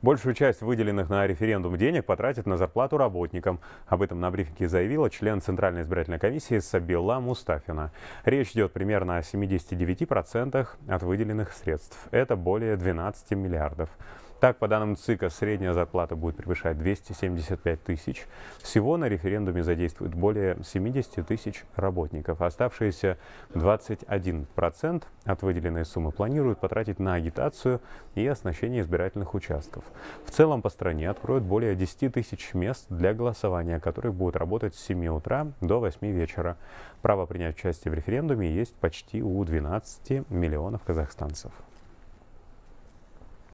Большую часть выделенных на референдум денег потратят на зарплату работникам. Об этом на брифинге заявила член Центральной избирательной комиссии Сабила Мустафина. Речь идет примерно о 79% от выделенных средств. Это более 12 миллиардов. Так, по данным ЦИКа, средняя зарплата будет превышать 275 тысяч. Всего на референдуме задействуют более 70 тысяч работников. Оставшиеся 21% от выделенной суммы планируют потратить на агитацию и оснащение избирательных участков. В целом по стране откроют более 10 тысяч мест для голосования, которые будут работать с 7 утра до 8 вечера. Право принять участие в референдуме есть почти у 12 миллионов казахстанцев.